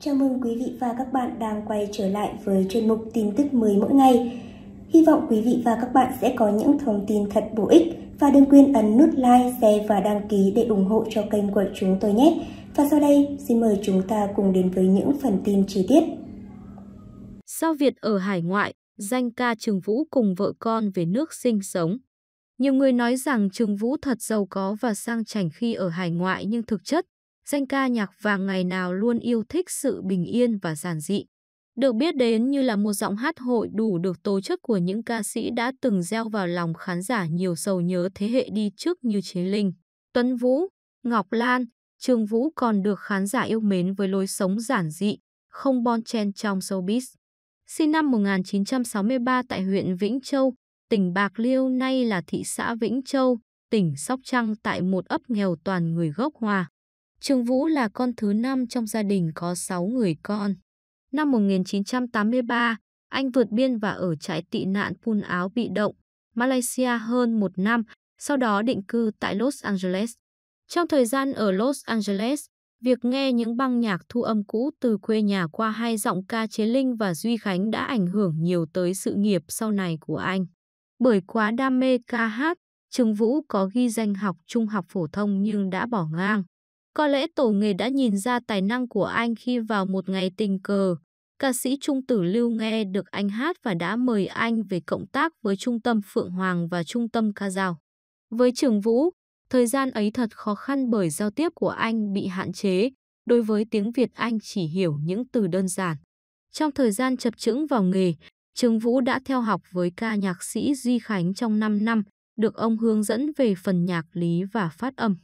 Chào mừng quý vị và các bạn đang quay trở lại với chuyên mục tin tức mới mỗi ngày. Hy vọng quý vị và các bạn sẽ có những thông tin thật bổ ích và đừng quên ấn nút like, share và đăng ký để ủng hộ cho kênh của chúng tôi nhé. Và sau đây, xin mời chúng ta cùng đến với những phần tin chi tiết. Sao Việt ở hải ngoại, danh ca Trường Vũ cùng vợ con về nước sinh sống. Nhiều người nói rằng Trường Vũ thật giàu có và sang chảnh khi ở hải ngoại nhưng thực chất, danh ca nhạc vàng ngày nào luôn yêu thích sự bình yên và giản dị. Được biết đến như là một giọng hát hội đủ được tố chất của những ca sĩ đã từng gieo vào lòng khán giả nhiều sầu nhớ thế hệ đi trước như Chế Linh, Tuấn Vũ, Ngọc Lan, Trương Vũ còn được khán giả yêu mến với lối sống giản dị, không bon chen trong showbiz. Sinh năm 1963 tại huyện Vĩnh Châu, tỉnh Bạc Liêu nay là thị xã Vĩnh Châu, tỉnh Sóc Trăng tại một ấp nghèo toàn người gốc Hòa. Trường Vũ là con thứ năm trong gia đình có 6 người con. Năm 1983, anh vượt biên và ở trại tị nạn Pun Áo bị động, Malaysia hơn một năm, sau đó định cư tại Los Angeles. Trong thời gian ở Los Angeles, việc nghe những băng nhạc thu âm cũ từ quê nhà qua hai giọng ca Chế Linh và Duy Khánh đã ảnh hưởng nhiều tới sự nghiệp sau này của anh. Bởi quá đam mê ca hát, Trường Vũ có ghi danh học trung học phổ thông nhưng đã bỏ ngang. Có lẽ tổ nghề đã nhìn ra tài năng của anh khi vào một ngày tình cờ, ca sĩ Trung Tử Lưu nghe được anh hát và đã mời anh về cộng tác với Trung tâm Phượng Hoàng và Trung tâm Ca Giao. Với Trường Vũ, thời gian ấy thật khó khăn bởi giao tiếp của anh bị hạn chế, đối với tiếng Việt anh chỉ hiểu những từ đơn giản. Trong thời gian chập chững vào nghề, Trường Vũ đã theo học với ca nhạc sĩ Duy Khánh trong 5 năm, được ông hướng dẫn về phần nhạc lý và phát âm.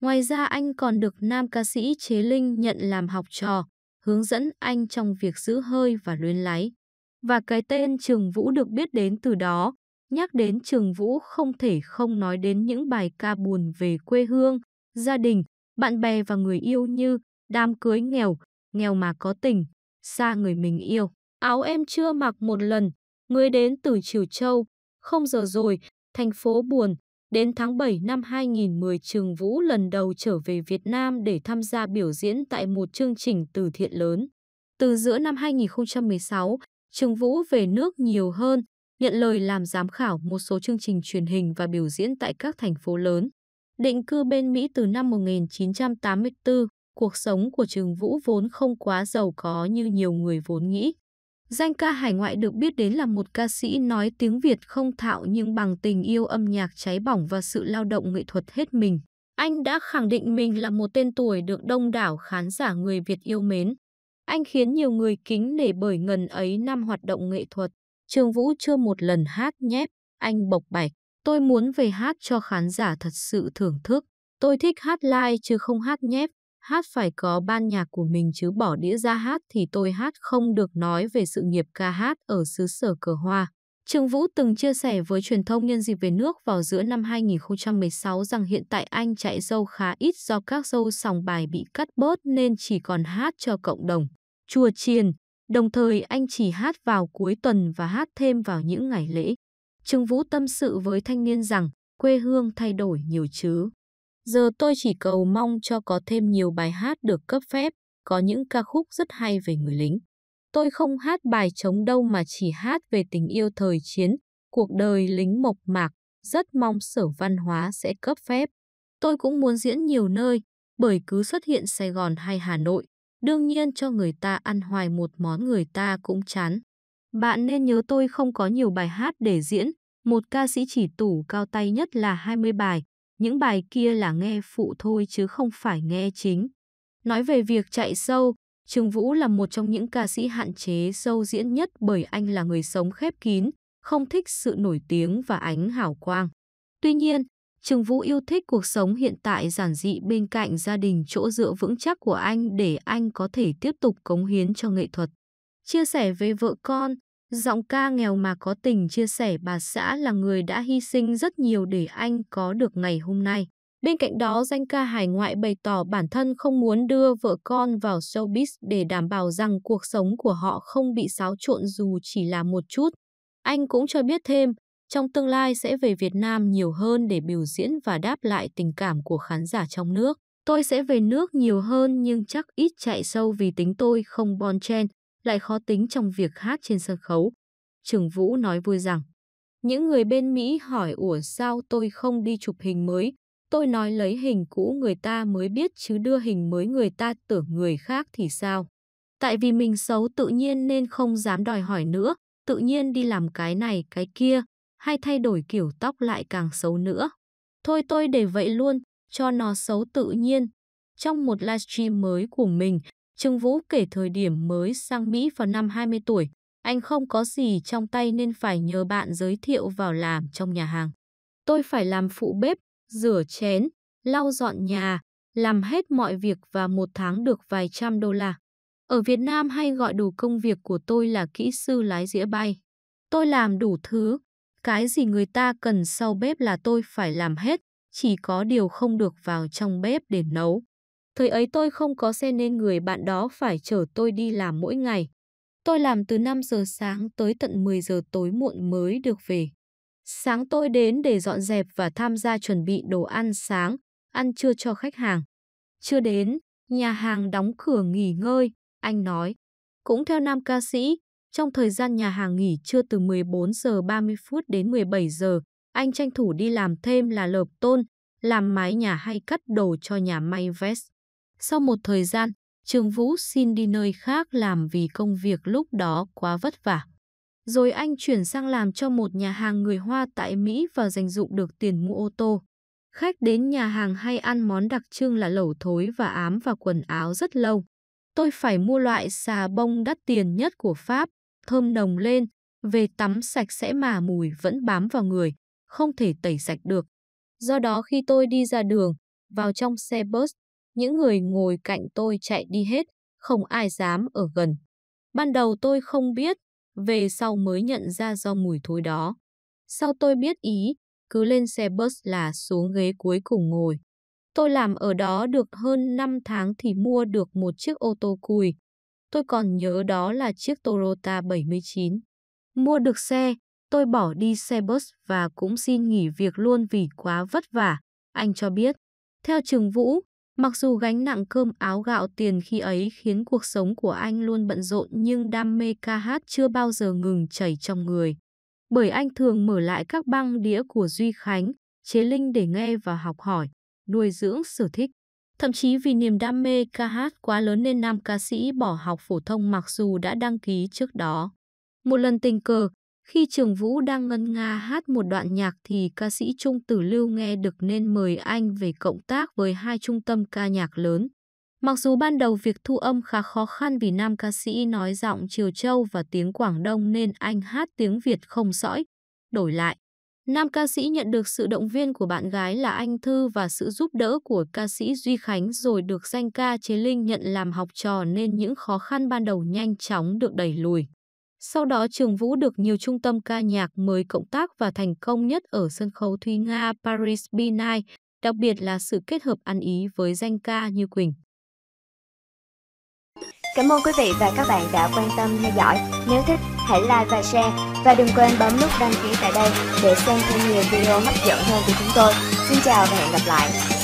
Ngoài ra anh còn được nam ca sĩ Chế Linh nhận làm học trò, hướng dẫn anh trong việc giữ hơi và luyến lái Và cái tên Trường Vũ được biết đến từ đó, nhắc đến Trường Vũ không thể không nói đến những bài ca buồn về quê hương, gia đình, bạn bè và người yêu như đám cưới nghèo, nghèo mà có tình, xa người mình yêu. Áo em chưa mặc một lần, người đến từ Triều Châu, không giờ rồi, thành phố buồn, Đến tháng 7 năm 2010, Trường Vũ lần đầu trở về Việt Nam để tham gia biểu diễn tại một chương trình từ thiện lớn. Từ giữa năm 2016, Trường Vũ về nước nhiều hơn, nhận lời làm giám khảo một số chương trình truyền hình và biểu diễn tại các thành phố lớn. Định cư bên Mỹ từ năm 1984, cuộc sống của Trường Vũ vốn không quá giàu có như nhiều người vốn nghĩ. Danh ca hải ngoại được biết đến là một ca sĩ nói tiếng Việt không thạo nhưng bằng tình yêu âm nhạc cháy bỏng và sự lao động nghệ thuật hết mình. Anh đã khẳng định mình là một tên tuổi được đông đảo khán giả người Việt yêu mến. Anh khiến nhiều người kính nể bởi ngần ấy năm hoạt động nghệ thuật. Trường Vũ chưa một lần hát nhép, anh bộc bạch. Tôi muốn về hát cho khán giả thật sự thưởng thức. Tôi thích hát live chứ không hát nhép hát phải có ban nhạc của mình chứ bỏ đĩa ra hát thì tôi hát không được nói về sự nghiệp ca hát ở xứ sở cờ hoa. Trương Vũ từng chia sẻ với truyền thông nhân dịp về nước vào giữa năm 2016 rằng hiện tại anh chạy dâu khá ít do các dâu sòng bài bị cắt bớt nên chỉ còn hát cho cộng đồng. Chùa chiền, đồng thời anh chỉ hát vào cuối tuần và hát thêm vào những ngày lễ. Trương Vũ tâm sự với thanh niên rằng quê hương thay đổi nhiều chứ. Giờ tôi chỉ cầu mong cho có thêm nhiều bài hát được cấp phép, có những ca khúc rất hay về người lính. Tôi không hát bài chống đâu mà chỉ hát về tình yêu thời chiến, cuộc đời lính mộc mạc, rất mong sở văn hóa sẽ cấp phép. Tôi cũng muốn diễn nhiều nơi, bởi cứ xuất hiện Sài Gòn hay Hà Nội, đương nhiên cho người ta ăn hoài một món người ta cũng chán. Bạn nên nhớ tôi không có nhiều bài hát để diễn, một ca sĩ chỉ tủ cao tay nhất là 20 bài, những bài kia là nghe phụ thôi chứ không phải nghe chính. Nói về việc chạy sâu, Trường Vũ là một trong những ca sĩ hạn chế sâu diễn nhất bởi anh là người sống khép kín, không thích sự nổi tiếng và ánh hào quang. Tuy nhiên, Trường Vũ yêu thích cuộc sống hiện tại giản dị bên cạnh gia đình chỗ dựa vững chắc của anh để anh có thể tiếp tục cống hiến cho nghệ thuật. Chia sẻ về vợ con, Giọng ca nghèo mà có tình chia sẻ bà xã là người đã hy sinh rất nhiều để anh có được ngày hôm nay. Bên cạnh đó, danh ca hải ngoại bày tỏ bản thân không muốn đưa vợ con vào showbiz để đảm bảo rằng cuộc sống của họ không bị xáo trộn dù chỉ là một chút. Anh cũng cho biết thêm, trong tương lai sẽ về Việt Nam nhiều hơn để biểu diễn và đáp lại tình cảm của khán giả trong nước. Tôi sẽ về nước nhiều hơn nhưng chắc ít chạy sâu vì tính tôi không bon chen lại khó tính trong việc hát trên sân khấu. Trường Vũ nói vui rằng, những người bên Mỹ hỏi ủa sao tôi không đi chụp hình mới, tôi nói lấy hình cũ người ta mới biết chứ đưa hình mới người ta tưởng người khác thì sao. Tại vì mình xấu tự nhiên nên không dám đòi hỏi nữa, tự nhiên đi làm cái này cái kia, hay thay đổi kiểu tóc lại càng xấu nữa. Thôi tôi để vậy luôn, cho nó xấu tự nhiên. Trong một livestream mới của mình, Trương Vũ kể thời điểm mới sang Mỹ vào năm 20 tuổi, anh không có gì trong tay nên phải nhờ bạn giới thiệu vào làm trong nhà hàng. Tôi phải làm phụ bếp, rửa chén, lau dọn nhà, làm hết mọi việc và một tháng được vài trăm đô la. Ở Việt Nam hay gọi đủ công việc của tôi là kỹ sư lái dĩa bay. Tôi làm đủ thứ, cái gì người ta cần sau bếp là tôi phải làm hết, chỉ có điều không được vào trong bếp để nấu. Thời ấy tôi không có xe nên người bạn đó phải chở tôi đi làm mỗi ngày. Tôi làm từ 5 giờ sáng tới tận 10 giờ tối muộn mới được về. Sáng tôi đến để dọn dẹp và tham gia chuẩn bị đồ ăn sáng, ăn trưa cho khách hàng. Chưa đến, nhà hàng đóng cửa nghỉ ngơi, anh nói. Cũng theo nam ca sĩ, trong thời gian nhà hàng nghỉ trưa từ 14 giờ 30 phút đến 17 giờ, anh tranh thủ đi làm thêm là lợp tôn, làm mái nhà hay cắt đồ cho nhà may vest. Sau một thời gian, Trường Vũ xin đi nơi khác làm vì công việc lúc đó quá vất vả. Rồi anh chuyển sang làm cho một nhà hàng người Hoa tại Mỹ và dành dụng được tiền mua ô tô. Khách đến nhà hàng hay ăn món đặc trưng là lẩu thối và ám và quần áo rất lâu. Tôi phải mua loại xà bông đắt tiền nhất của Pháp, thơm nồng lên, về tắm sạch sẽ mà mùi vẫn bám vào người, không thể tẩy sạch được. Do đó khi tôi đi ra đường, vào trong xe bus những người ngồi cạnh tôi chạy đi hết, không ai dám ở gần. Ban đầu tôi không biết, về sau mới nhận ra do mùi thối đó. Sau tôi biết ý, cứ lên xe bus là xuống ghế cuối cùng ngồi. Tôi làm ở đó được hơn 5 tháng thì mua được một chiếc ô tô cùi. Tôi còn nhớ đó là chiếc Toyota 79. Mua được xe, tôi bỏ đi xe bus và cũng xin nghỉ việc luôn vì quá vất vả, anh cho biết. Theo Trường Vũ, Mặc dù gánh nặng cơm áo gạo tiền khi ấy khiến cuộc sống của anh luôn bận rộn nhưng đam mê ca hát chưa bao giờ ngừng chảy trong người. Bởi anh thường mở lại các băng đĩa của Duy Khánh, Chế Linh để nghe và học hỏi, nuôi dưỡng sở thích. Thậm chí vì niềm đam mê ca hát quá lớn nên nam ca sĩ bỏ học phổ thông mặc dù đã đăng ký trước đó. Một lần tình cờ, khi Trường Vũ đang ngân nga hát một đoạn nhạc thì ca sĩ Trung Tử Lưu nghe được nên mời anh về cộng tác với hai trung tâm ca nhạc lớn. Mặc dù ban đầu việc thu âm khá khó khăn vì nam ca sĩ nói giọng Triều Châu và tiếng Quảng Đông nên anh hát tiếng Việt không sõi. Đổi lại, nam ca sĩ nhận được sự động viên của bạn gái là anh Thư và sự giúp đỡ của ca sĩ Duy Khánh rồi được danh ca Chế Linh nhận làm học trò nên những khó khăn ban đầu nhanh chóng được đẩy lùi. Sau đó Trường Vũ được nhiều trung tâm ca nhạc mời cộng tác và thành công nhất ở sân khấu Thúy Nga Paris Binai, đặc biệt là sự kết hợp ăn ý với danh ca như Quỳnh. Cảm ơn quý vị và các bạn đã quan tâm theo dõi. Nếu thích, hãy like và share. Và đừng quên bấm nút đăng ký tại đây để xem thêm nhiều video hấp dẫn hơn của chúng tôi. Xin chào và hẹn gặp lại.